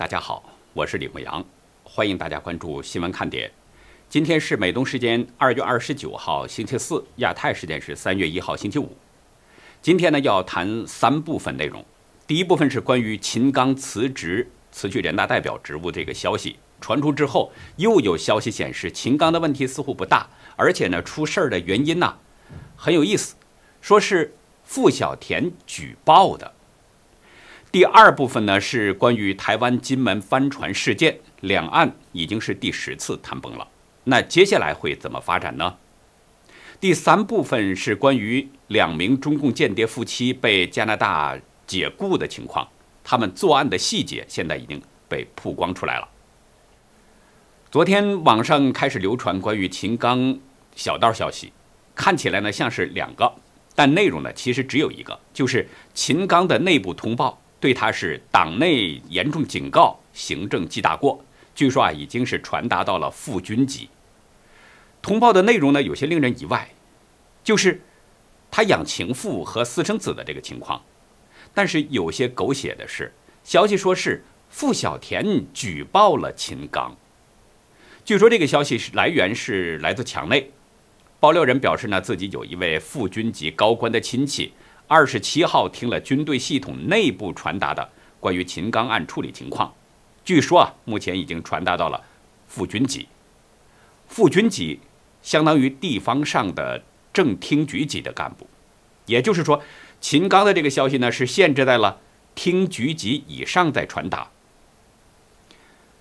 大家好，我是李牧阳，欢迎大家关注新闻看点。今天是美东时间二月二十九号星期四，亚太时间是三月一号星期五。今天呢要谈三部分内容。第一部分是关于秦刚辞职辞去人大代表职务这个消息传出之后，又有消息显示秦刚的问题似乎不大，而且呢出事儿的原因呢很有意思，说是傅小田举报的。第二部分呢是关于台湾金门帆船事件，两岸已经是第十次谈崩了。那接下来会怎么发展呢？第三部分是关于两名中共间谍夫妻被加拿大解雇的情况，他们作案的细节现在已经被曝光出来了。昨天网上开始流传关于秦刚小道消息，看起来呢像是两个，但内容呢其实只有一个，就是秦刚的内部通报。对他是党内严重警告，行政记大过。据说啊，已经是传达到了副军级。通报的内容呢，有些令人意外，就是他养情妇和私生子的这个情况。但是有些狗血的是，消息说是傅小田举报了秦刚。据说这个消息是来源是来自墙内，爆料人表示呢，自己有一位副军级高官的亲戚。二十七号听了军队系统内部传达的关于秦刚案处理情况，据说啊，目前已经传达到了副军级，副军级相当于地方上的正厅局级的干部，也就是说，秦刚的这个消息呢是限制在了厅局级以上在传达，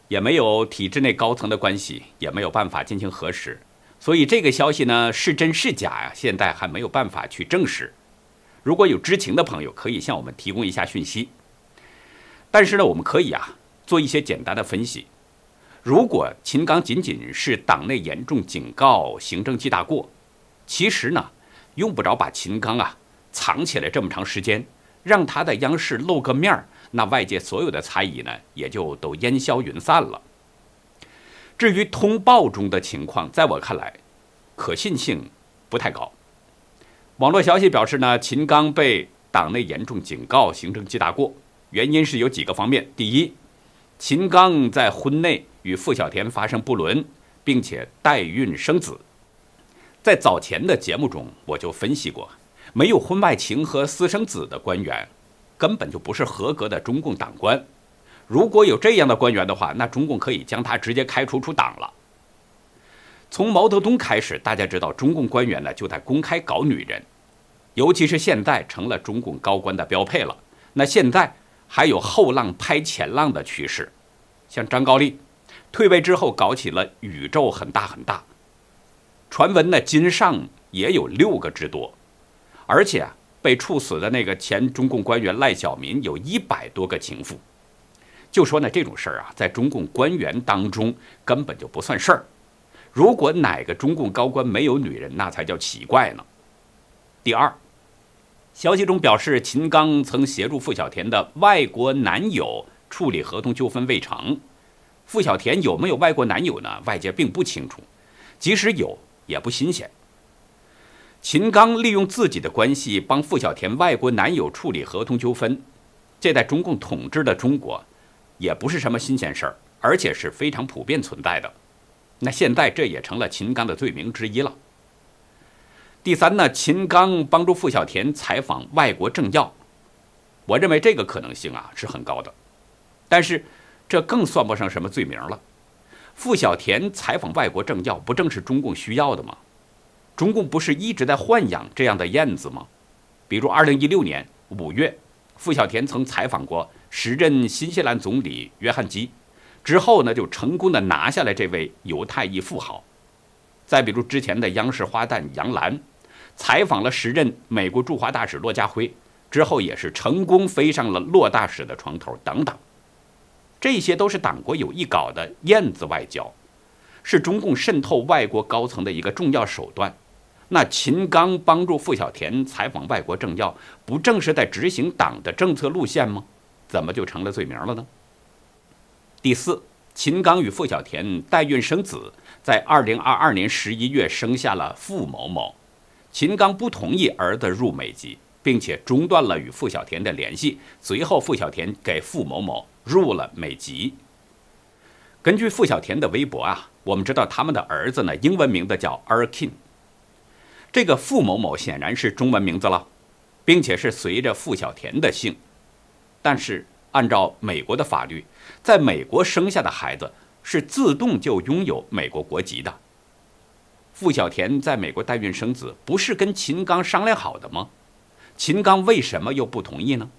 也没有体制内高层的关系，也没有办法进行核实，所以这个消息呢是真是假呀？现在还没有办法去证实。如果有知情的朋友，可以向我们提供一下讯息。但是呢，我们可以啊做一些简单的分析。如果秦刚仅仅是党内严重警告、行政记大过，其实呢，用不着把秦刚啊藏起来这么长时间，让他在央视露个面儿，那外界所有的猜疑呢也就都烟消云散了。至于通报中的情况，在我看来，可信性不太高。网络消息表示呢，秦刚被党内严重警告、行政记大过，原因是有几个方面。第一，秦刚在婚内与付小田发生不伦，并且代孕生子。在早前的节目中，我就分析过，没有婚外情和私生子的官员，根本就不是合格的中共党官。如果有这样的官员的话，那中共可以将他直接开除出党了。从毛泽东开始，大家知道中共官员呢就在公开搞女人。尤其是现在成了中共高官的标配了。那现在还有后浪拍前浪的趋势，像张高丽退位之后搞起了宇宙很大很大，传闻呢金上也有六个之多，而且被处死的那个前中共官员赖小民有一百多个情妇。就说呢这种事儿啊，在中共官员当中根本就不算事儿。如果哪个中共高官没有女人，那才叫奇怪呢。第二。消息中表示，秦刚曾协助付小田的外国男友处理合同纠纷未成。付小田有没有外国男友呢？外界并不清楚。即使有，也不新鲜。秦刚利用自己的关系帮付小田外国男友处理合同纠纷，这在中共统治的中国，也不是什么新鲜事儿，而且是非常普遍存在的。那现在，这也成了秦刚的罪名之一了。第三呢，秦刚帮助傅小田采访外国政要，我认为这个可能性啊是很高的，但是这更算不上什么罪名了。傅小田采访外国政要，不正是中共需要的吗？中共不是一直在豢养这样的燕子吗？比如二零一六年五月，傅小田曾采访过时任新西兰总理约翰基，之后呢就成功的拿下了这位犹太裔富豪。再比如之前的央视花旦杨澜。采访了时任美国驻华大使骆家辉之后，也是成功飞上了骆大使的床头等等，这些都是党国有意搞的“燕子外交”，是中共渗透外国高层的一个重要手段。那秦刚帮助傅小田采访外国政要，不正是在执行党的政策路线吗？怎么就成了罪名了呢？第四，秦刚与傅小田代孕生子，在二零二二年十一月生下了傅某某。秦刚不同意儿子入美籍，并且中断了与傅小田的联系。随后，傅小田给傅某某入了美籍。根据傅小田的微博啊，我们知道他们的儿子呢，英文名字叫 Arkin。这个傅某某显然是中文名字了，并且是随着傅小田的姓。但是，按照美国的法律，在美国生下的孩子是自动就拥有美国国籍的。傅小田在美国代孕生子，不是跟秦刚商量好的吗？秦刚为什么又不同意呢？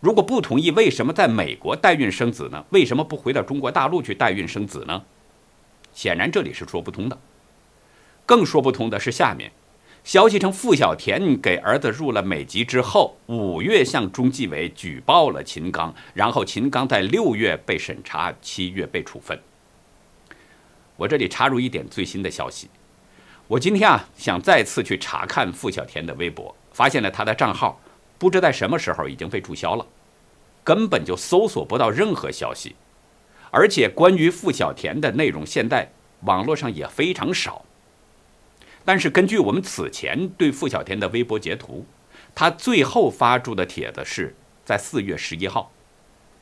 如果不同意，为什么在美国代孕生子呢？为什么不回到中国大陆去代孕生子呢？显然这里是说不通的。更说不通的是下面：消息称，傅小田给儿子入了美籍之后，五月向中纪委举报了秦刚，然后秦刚在六月被审查，七月被处分。我这里插入一点最新的消息。我今天啊，想再次去查看傅小田的微博，发现了他的账号，不知在什么时候已经被注销了，根本就搜索不到任何消息，而且关于傅小田的内容，现在网络上也非常少。但是根据我们此前对付小田的微博截图，他最后发出的帖子是在四月十一号，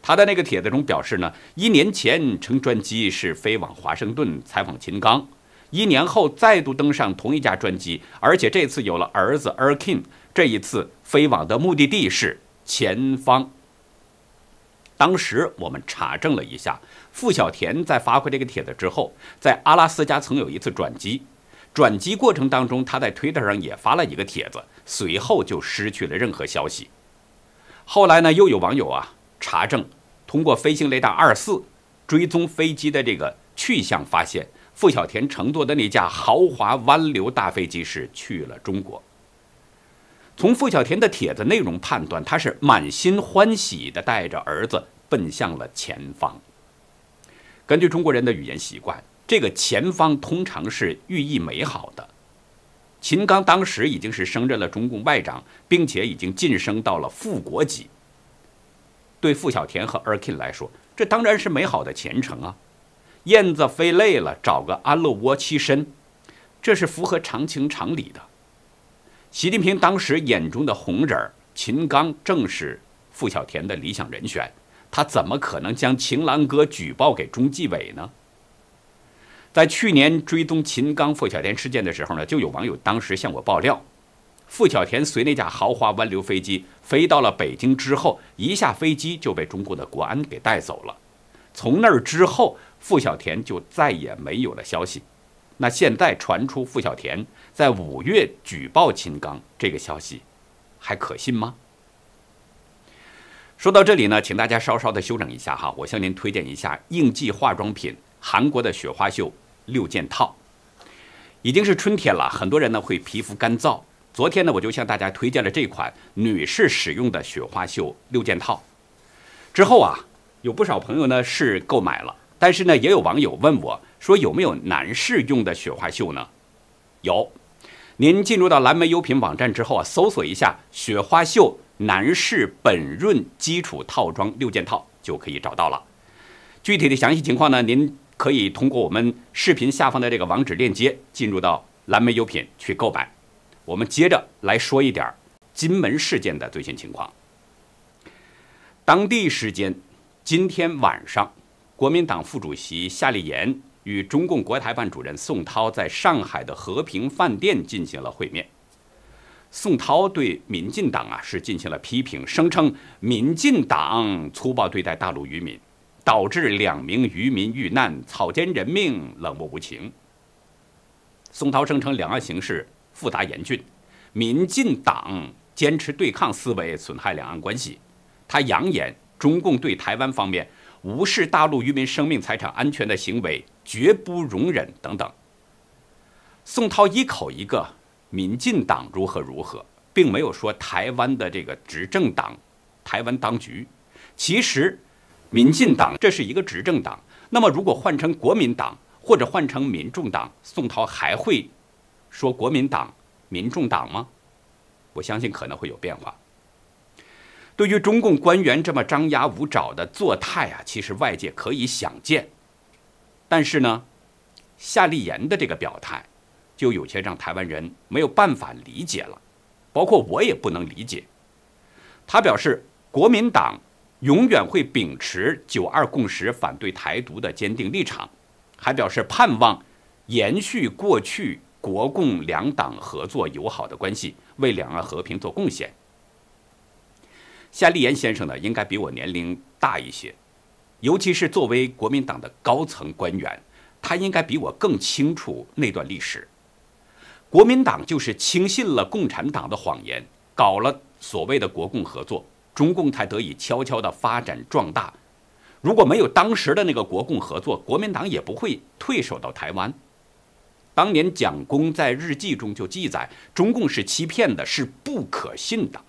他的那个帖子中表示呢，一年前乘专机是飞往华盛顿采访秦刚。一年后再度登上同一家专机，而且这次有了儿子 Erkin。这一次飞往的目的地是前方。当时我们查证了一下，付小田在发回这个帖子之后，在阿拉斯加曾有一次转机，转机过程当中他在 Twitter 上也发了一个帖子，随后就失去了任何消息。后来呢，又有网友啊查证，通过飞行雷达二四追踪飞机的这个去向，发现。傅小田乘坐的那架豪华湾流大飞机是去了中国。从傅小田的帖子内容判断，他是满心欢喜地带着儿子奔向了前方。根据中国人的语言习惯，这个前方通常是寓意美好的。秦刚当时已经是升任了中共外长，并且已经晋升到了副国级。对傅小田和 Erkin 来说，这当然是美好的前程啊。燕子飞累了，找个安乐窝栖身，这是符合常情常理的。习近平当时眼中的红人秦刚，正是傅小田的理想人选，他怎么可能将情郎哥举报给中纪委呢？在去年追踪秦刚傅小田事件的时候呢，就有网友当时向我爆料，傅小田随那架豪华湾流飞机飞到了北京之后，一下飞机就被中国的国安给带走了，从那儿之后。付小田就再也没有了消息，那现在传出付小田在五月举报秦刚这个消息，还可信吗？说到这里呢，请大家稍稍的休整一下哈，我向您推荐一下应季化妆品韩国的雪花秀六件套，已经是春天了，很多人呢会皮肤干燥。昨天呢我就向大家推荐了这款女士使用的雪花秀六件套，之后啊有不少朋友呢是购买了。但是呢，也有网友问我说：“有没有男士用的雪花秀呢？”有，您进入到蓝莓优品网站之后啊，搜索一下“雪花秀男士本润基础套装六件套”就可以找到了。具体的详细情况呢，您可以通过我们视频下方的这个网址链接进入到蓝莓优品去购买。我们接着来说一点金门事件的最新情况。当地时间今天晚上。国民党副主席夏立言与中共国台办主任宋涛在上海的和平饭店进行了会面。宋涛对民进党啊是进行了批评，声称民进党粗暴对待大陆渔民，导致两名渔民遇难，草菅人命，冷漠无情。宋涛声称两岸形势复杂严峻，民进党坚持对抗思维，损害两岸关系。他扬言中共对台湾方面。无视大陆渔民生命财产安全的行为绝不容忍等等。宋涛一口一个民进党如何如何，并没有说台湾的这个执政党台湾当局。其实，民进党这是一个执政党，那么如果换成国民党或者换成民众党，宋涛还会说国民党、民众党吗？我相信可能会有变化。对于中共官员这么张牙舞爪的作态啊，其实外界可以想见。但是呢，夏立言的这个表态，就有些让台湾人没有办法理解了，包括我也不能理解。他表示，国民党永远会秉持“九二共识”反对台独的坚定立场，还表示盼望延续过去国共两党合作友好的关系，为两岸和平做贡献。夏立言先生呢，应该比我年龄大一些，尤其是作为国民党的高层官员，他应该比我更清楚那段历史。国民党就是轻信了共产党的谎言，搞了所谓的国共合作，中共才得以悄悄的发展壮大。如果没有当时的那个国共合作，国民党也不会退守到台湾。当年蒋公在日记中就记载，中共是欺骗的，是不可信的。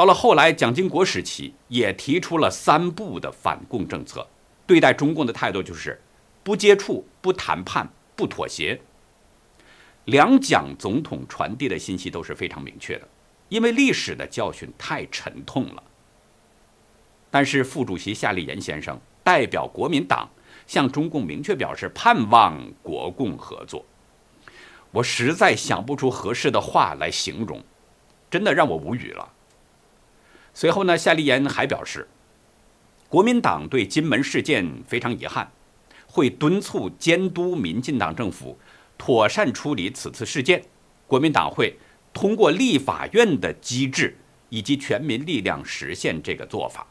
到了后来，蒋经国时期也提出了三不的反共政策，对待中共的态度就是不接触、不谈判、不妥协。两蒋总统传递的信息都是非常明确的，因为历史的教训太沉痛了。但是，副主席夏立言先生代表国民党向中共明确表示盼望国共合作，我实在想不出合适的话来形容，真的让我无语了。随后呢，夏立言还表示，国民党对金门事件非常遗憾，会敦促监督民进党政府妥善处理此次事件。国民党会通过立法院的机制以及全民力量实现这个做法。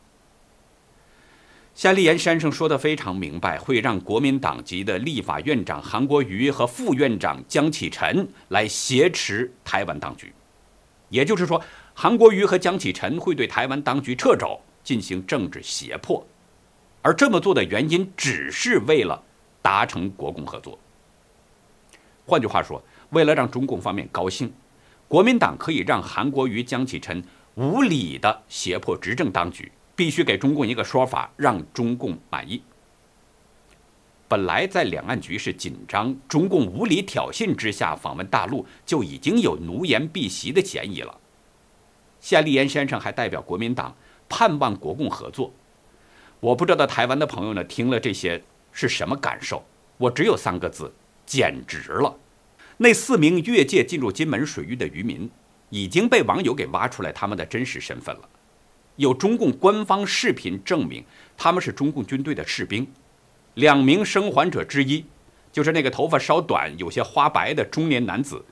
夏立言先生说得非常明白，会让国民党籍的立法院长韩国瑜和副院长江启臣来挟持台湾当局，也就是说。韩国瑜和江启臣会对台湾当局掣肘，进行政治胁迫，而这么做的原因，只是为了达成国共合作。换句话说，为了让中共方面高兴，国民党可以让韩国瑜、江启臣无理的胁迫执政当局，必须给中共一个说法，让中共满意。本来在两岸局势紧张、中共无理挑衅之下访问大陆，就已经有奴颜婢膝的嫌疑了。夏立言先生还代表国民党盼望国共合作，我不知道台湾的朋友呢听了这些是什么感受？我只有三个字：简直了！那四名越界进入金门水域的渔民已经被网友给挖出来他们的真实身份了，有中共官方视频证明他们是中共军队的士兵，两名生还者之一就是那个头发稍短、有些花白的中年男子。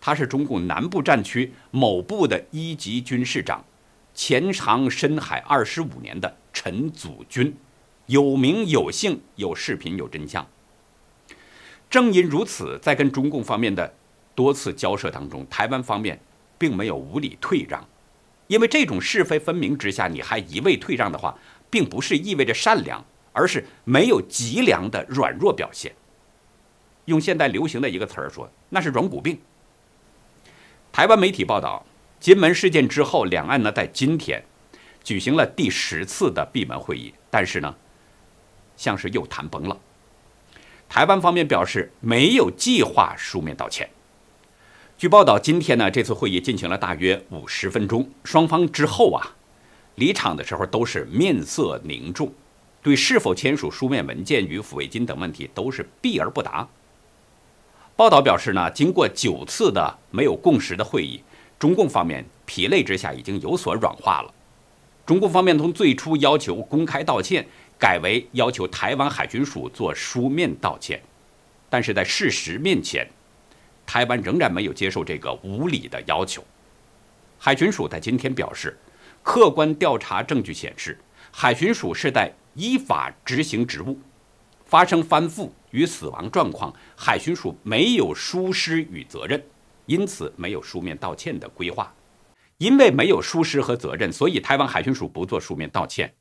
他是中共南部战区某部的一级军士长，潜藏深海二十五年的陈祖军，有名有姓有视频有真相。正因如此，在跟中共方面的多次交涉当中，台湾方面并没有无理退让，因为这种是非分明之下，你还一味退让的话，并不是意味着善良，而是没有脊梁的软弱表现。用现在流行的一个词儿说，那是软骨病。台湾媒体报道，金门事件之后，两岸呢在今天举行了第十次的闭门会议，但是呢，像是又谈崩了。台湾方面表示没有计划书面道歉。据报道，今天呢这次会议进行了大约五十分钟，双方之后啊离场的时候都是面色凝重，对是否签署书面文件与抚慰金等问题都是避而不答。报道表示呢，经过九次的没有共识的会议，中共方面疲累之下已经有所软化了。中共方面从最初要求公开道歉，改为要求台湾海军署做书面道歉，但是在事实面前，台湾仍然没有接受这个无理的要求。海军署在今天表示，客观调查证据显示，海军署是在依法执行职务，发生翻覆。与死亡状况，海巡署没有疏失与责任，因此没有书面道歉的规划。因为没有疏失和责任，所以台湾海巡署不做书面道歉，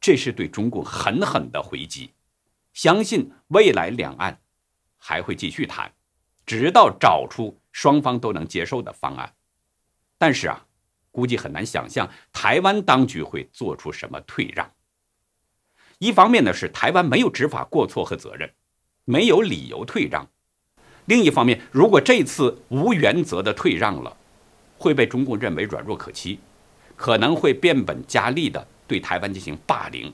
这是对中共狠狠的回击。相信未来两岸还会继续谈，直到找出双方都能接受的方案。但是啊，估计很难想象台湾当局会做出什么退让。一方面呢，是台湾没有执法过错和责任。没有理由退让。另一方面，如果这次无原则的退让了，会被中共认为软弱可欺，可能会变本加厉的对台湾进行霸凌。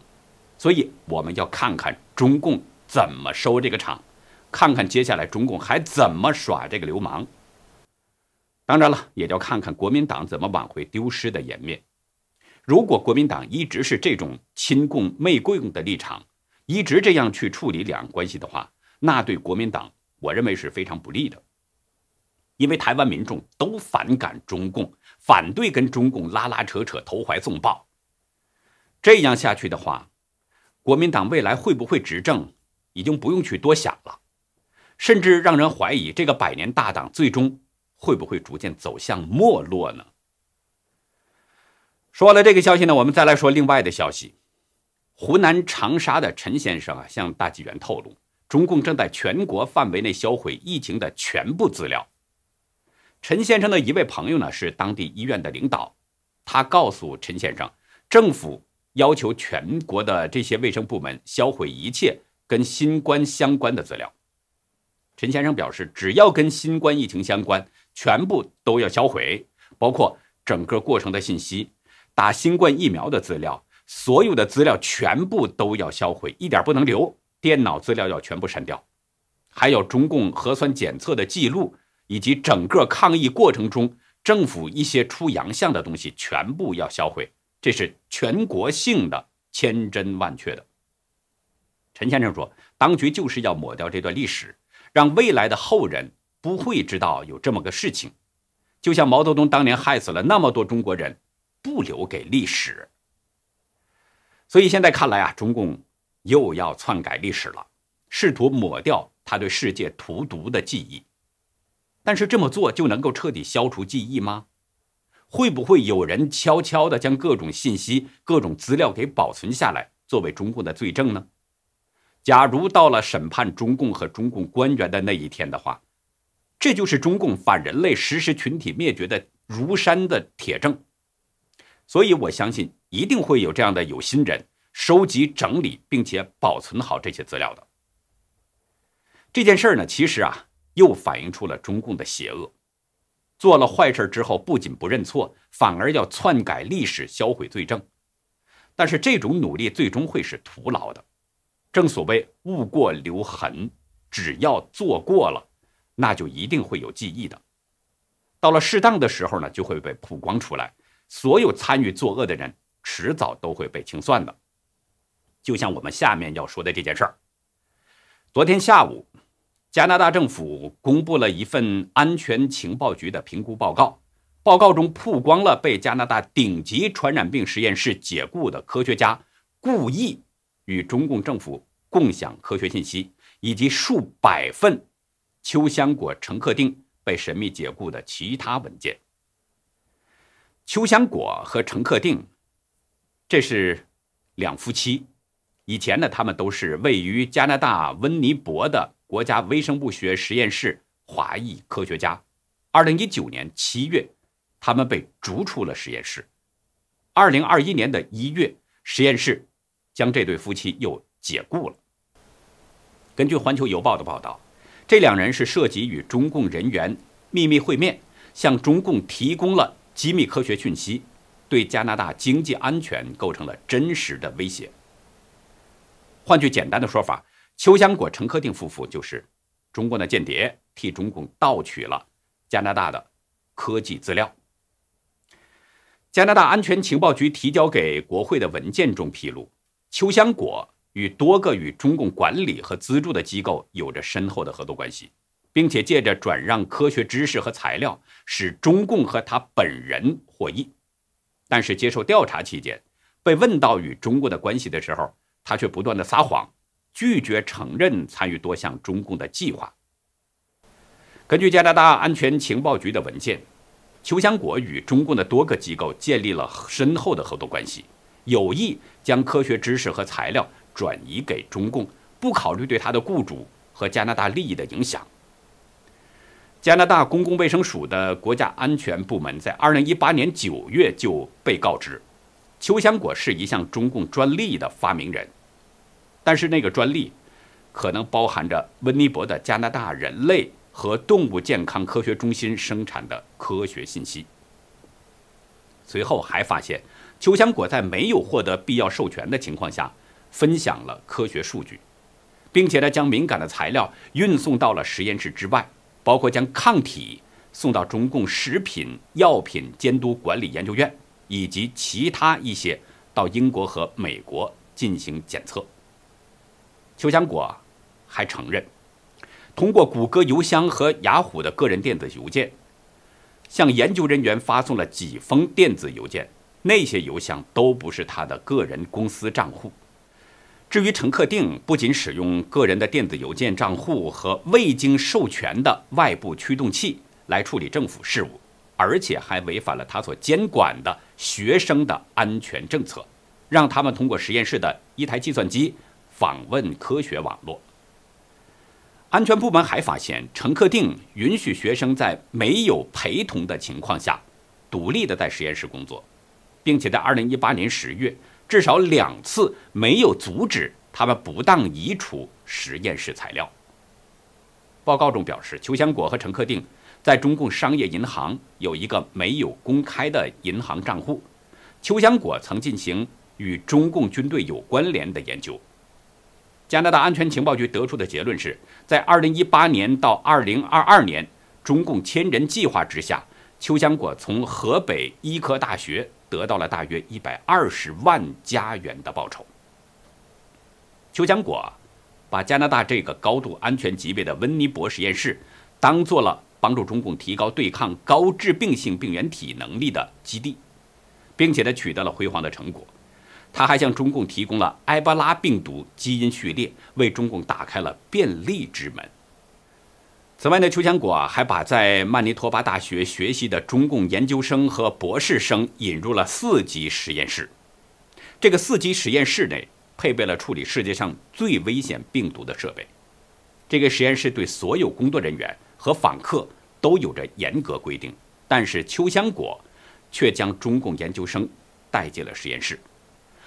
所以，我们要看看中共怎么收这个场，看看接下来中共还怎么耍这个流氓。当然了，也要看看国民党怎么挽回丢失的颜面。如果国民党一直是这种亲共媚共的立场，一直这样去处理两岸关系的话，那对国民党，我认为是非常不利的，因为台湾民众都反感中共，反对跟中共拉拉扯扯、投怀送抱。这样下去的话，国民党未来会不会执政，已经不用去多想了，甚至让人怀疑这个百年大党最终会不会逐渐走向没落呢？说了这个消息呢，我们再来说另外的消息。湖南长沙的陈先生啊，向大纪元透露。中共正在全国范围内销毁疫情的全部资料。陈先生的一位朋友呢是当地医院的领导，他告诉陈先生，政府要求全国的这些卫生部门销毁一切跟新冠相关的资料。陈先生表示，只要跟新冠疫情相关，全部都要销毁，包括整个过程的信息、打新冠疫苗的资料，所有的资料全部都要销毁，一点不能留。电脑资料要全部删掉，还有中共核酸检测的记录，以及整个抗疫过程中政府一些出洋相的东西，全部要销毁。这是全国性的，千真万确的。陈先生说，当局就是要抹掉这段历史，让未来的后人不会知道有这么个事情。就像毛泽东当年害死了那么多中国人，不留给历史。所以现在看来啊，中共。又要篡改历史了，试图抹掉他对世界荼毒的记忆，但是这么做就能够彻底消除记忆吗？会不会有人悄悄地将各种信息、各种资料给保存下来，作为中共的罪证呢？假如到了审判中共和中共官员的那一天的话，这就是中共反人类、实施群体灭绝的如山的铁证。所以我相信，一定会有这样的有心人。收集整理并且保存好这些资料的这件事儿呢，其实啊，又反映出了中共的邪恶。做了坏事之后，不仅不认错，反而要篡改历史、销毁罪证。但是这种努力最终会是徒劳的。正所谓“物过留痕”，只要做过了，那就一定会有记忆的。到了适当的时候呢，就会被曝光出来。所有参与作恶的人，迟早都会被清算的。就像我们下面要说的这件事儿，昨天下午，加拿大政府公布了一份安全情报局的评估报告，报告中曝光了被加拿大顶级传染病实验室解雇的科学家故意与中共政府共享科学信息，以及数百份邱香果、陈克定被神秘解雇的其他文件。邱香果和陈克定，这是两夫妻。以前呢，他们都是位于加拿大温尼伯的国家微生物学实验室华裔科学家。2019年7月，他们被逐出了实验室。2021年的一月，实验室将这对夫妻又解雇了。根据《环球邮报》的报道，这两人是涉及与中共人员秘密会面，向中共提供了机密科学讯息，对加拿大经济安全构成了真实的威胁。换句简单的说法，邱香果、陈克定夫妇就是中共的间谍，替中共盗取了加拿大的科技资料。加拿大安全情报局提交给国会的文件中披露，邱香果与多个与中共管理和资助的机构有着深厚的合作关系，并且借着转让科学知识和材料，使中共和他本人获益。但是，接受调查期间被问到与中国的关系的时候，他却不断的撒谎，拒绝承认参与多项中共的计划。根据加拿大安全情报局的文件，邱祥国与中共的多个机构建立了深厚的合作关系，有意将科学知识和材料转移给中共，不考虑对他的雇主和加拿大利益的影响。加拿大公共卫生署的国家安全部门在二零一八年九月就被告知。秋香果是一项中共专利的发明人，但是那个专利可能包含着温尼伯的加拿大人类和动物健康科学中心生产的科学信息。随后还发现，秋香果在没有获得必要授权的情况下，分享了科学数据，并且呢将敏感的材料运送到了实验室之外，包括将抗体送到中共食品药品监督管理研究院。以及其他一些到英国和美国进行检测。邱祥果还承认，通过谷歌邮箱和雅虎的个人电子邮件，向研究人员发送了几封电子邮件。那些邮箱都不是他的个人公司账户。至于陈克定，不仅使用个人的电子邮件账户和未经授权的外部驱动器来处理政府事务，而且还违反了他所监管的。学生的安全政策，让他们通过实验室的一台计算机访问科学网络。安全部门还发现，陈克定允许学生在没有陪同的情况下，独立的在实验室工作，并且在2018年10月至少两次没有阻止他们不当移除实验室材料。报告中表示，邱香国和陈克定。在中共商业银行有一个没有公开的银行账户。邱香果曾进行与中共军队有关联的研究。加拿大安全情报局得出的结论是，在2018年到2022年中共千人计划之下，邱香果从河北医科大学得到了大约120万加元的报酬。邱江果把加拿大这个高度安全级别的温尼伯实验室当做了。帮助中共提高对抗高致病性病原体能力的基地，并且呢取得了辉煌的成果。他还向中共提供了埃博拉病毒基因序列，为中共打开了便利之门。此外呢，邱强果还把在曼尼托巴大学学习的中共研究生和博士生引入了四级实验室。这个四级实验室内配备了处理世界上最危险病毒的设备。这个实验室对所有工作人员。和访客都有着严格规定，但是邱香果却将中共研究生带进了实验室。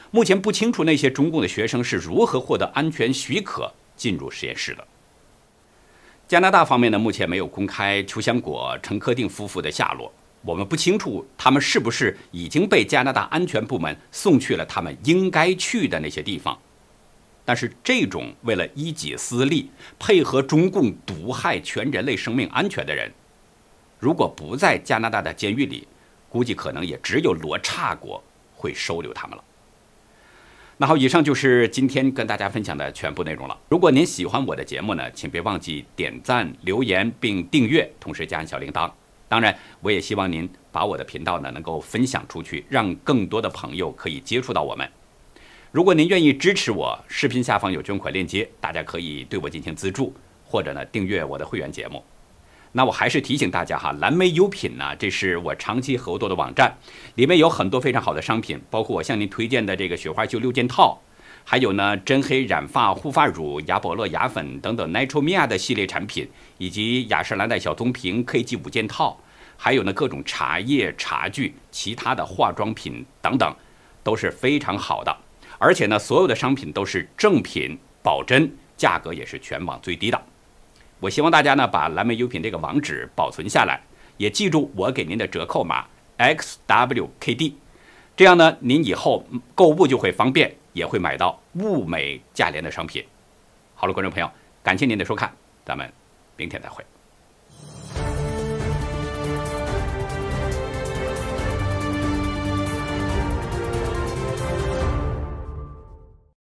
目前不清楚那些中共的学生是如何获得安全许可进入实验室的。加拿大方面呢，目前没有公开邱香果、陈科定夫妇的下落。我们不清楚他们是不是已经被加拿大安全部门送去了他们应该去的那些地方。但是这种为了一己私利，配合中共毒害全人类生命安全的人，如果不在加拿大的监狱里，估计可能也只有罗刹国会收留他们了。那好，以上就是今天跟大家分享的全部内容了。如果您喜欢我的节目呢，请别忘记点赞、留言并订阅，同时加小铃铛。当然，我也希望您把我的频道呢能够分享出去，让更多的朋友可以接触到我们。如果您愿意支持我，视频下方有捐款链接，大家可以对我进行资助，或者呢订阅我的会员节目。那我还是提醒大家哈，蓝莓优品呢，这是我长期合作的网站，里面有很多非常好的商品，包括我向您推荐的这个雪花秀六件套，还有呢真黑染发护发乳、雅宝乐牙粉等等 n a t u r o Mia 的系列产品，以及雅诗兰黛小棕瓶、K G 五件套，还有呢各种茶叶、茶具、其他的化妆品等等，都是非常好的。而且呢，所有的商品都是正品保真，价格也是全网最低的。我希望大家呢把蓝莓优品这个网址保存下来，也记住我给您的折扣码 XWKD，这样呢您以后购物就会方便，也会买到物美价廉的商品。好了，观众朋友，感谢您的收看，咱们明天再会。